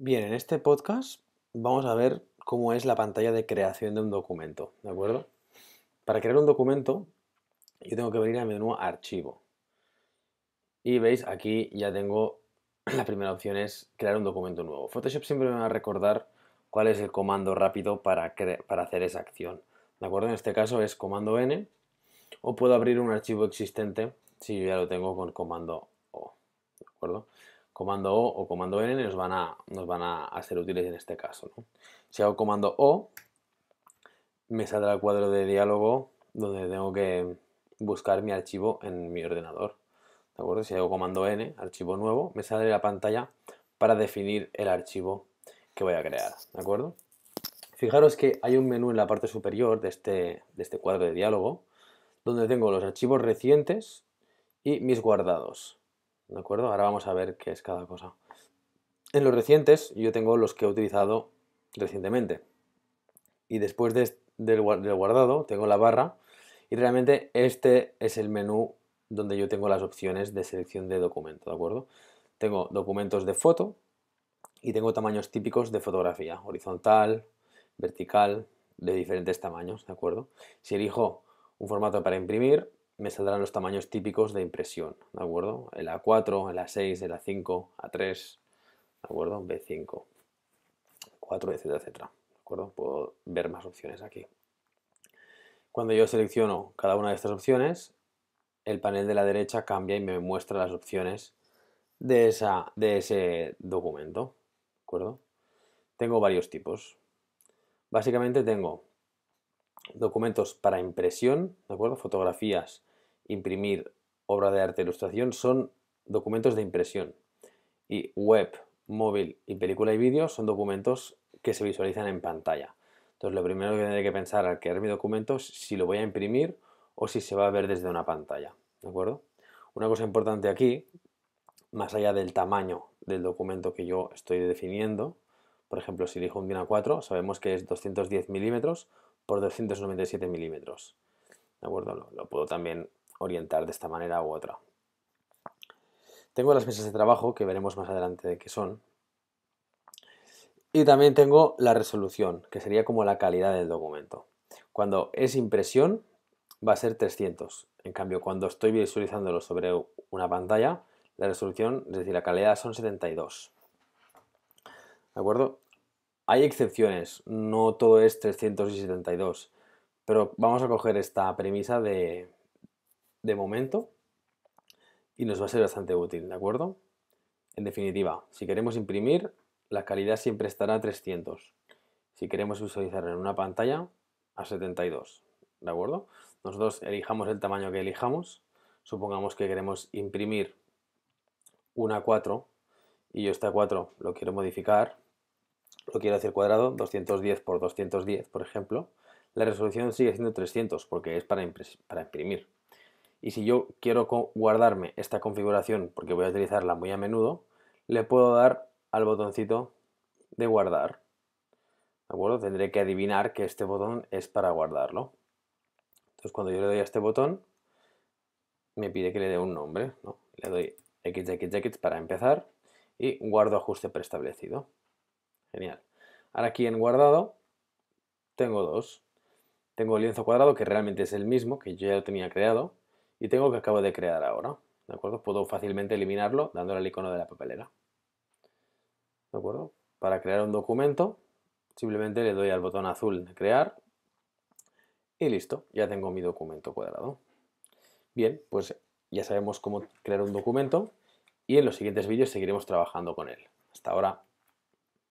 Bien, en este podcast vamos a ver cómo es la pantalla de creación de un documento, ¿de acuerdo? Para crear un documento, yo tengo que venir al menú Archivo. Y veis, aquí ya tengo la primera opción es crear un documento nuevo. Photoshop siempre me va a recordar cuál es el comando rápido para, para hacer esa acción. ¿De acuerdo? En este caso es comando N o puedo abrir un archivo existente si yo ya lo tengo con comando O. ¿De acuerdo? comando O o comando N nos van a, nos van a, ser útiles en este caso. Si hago comando O, me saldrá el cuadro de diálogo donde tengo que buscar mi archivo en mi ordenador. ¿De acuerdo? Si hago comando N, archivo nuevo, me sale la pantalla para definir el archivo que voy a crear. ¿De acuerdo? Fijaros que hay un menú en la parte superior de este, de este cuadro de diálogo donde tengo los archivos recientes y mis guardados. ¿de acuerdo? Ahora vamos a ver qué es cada cosa. En los recientes yo tengo los que he utilizado recientemente. Y después de, del, del guardado tengo la barra y realmente este es el menú donde yo tengo las opciones de selección de documento, ¿de acuerdo? Tengo documentos de foto y tengo tamaños típicos de fotografía, horizontal, vertical, de diferentes tamaños, ¿de acuerdo? Si elijo un formato para imprimir, me saldrán los tamaños típicos de impresión, ¿de acuerdo? El A4, el A6, el A5, A3, ¿de acuerdo? B5, 4, etcétera, etcétera, ¿de acuerdo? Puedo ver más opciones aquí. Cuando yo selecciono cada una de estas opciones, el panel de la derecha cambia y me muestra las opciones de, esa, de ese documento, ¿de acuerdo? Tengo varios tipos. Básicamente tengo documentos para impresión, ¿de acuerdo? Fotografías, imprimir, obra de arte, ilustración, son documentos de impresión. Y web, móvil y película y vídeo son documentos que se visualizan en pantalla. Entonces lo primero que tendré que pensar al crear mi documento es si lo voy a imprimir o si se va a ver desde una pantalla, ¿de acuerdo? Una cosa importante aquí, más allá del tamaño del documento que yo estoy definiendo, por ejemplo, si elijo un DIN A4, sabemos que es 210 milímetros por 297 milímetros. ¿De acuerdo? Lo, puedo también orientar de esta manera u otra. Tengo las mesas de trabajo, que veremos más adelante de qué son. Y también tengo la resolución, que sería como la calidad del documento. Cuando es impresión, va a ser 300. En cambio, cuando estoy visualizándolo sobre una pantalla, la resolución, es decir, la calidad son 72. ¿De acuerdo? Hay excepciones, no todo es 372, pero vamos a coger esta premisa de, momento y nos va a ser bastante útil, ¿de acuerdo? En definitiva, si queremos imprimir, la calidad siempre estará a 300. Si queremos visualizar en una pantalla, a 72, ¿de acuerdo? Nosotros elijamos el tamaño que elijamos, supongamos que queremos imprimir una 4 y yo esta 4 lo quiero modificar, lo quiero hacer cuadrado, 210 por 210, por ejemplo, la resolución sigue siendo 300 porque es para, para imprimir. Y si yo quiero guardarme esta configuración porque voy a utilizarla muy a menudo, le puedo dar al botoncito de guardar. ¿De acuerdo? Tendré que adivinar que este botón es para guardarlo. Entonces cuando yo le doy a este botón, me pide que le dé un nombre. Le doy XXX para empezar y guardo ajuste preestablecido. Genial. Ahora aquí en guardado tengo dos. Tengo el lienzo cuadrado que realmente es el mismo, que yo ya lo tenía creado, y tengo que acabo de crear ahora. ¿De acuerdo? Puedo fácilmente eliminarlo dándole al icono de la papelera. ¿De acuerdo? Para crear un documento simplemente le doy al botón azul de crear y listo, ya tengo mi documento cuadrado. Bien, pues ya sabemos cómo crear un documento y en los siguientes vídeos seguiremos trabajando con él. Hasta ahora.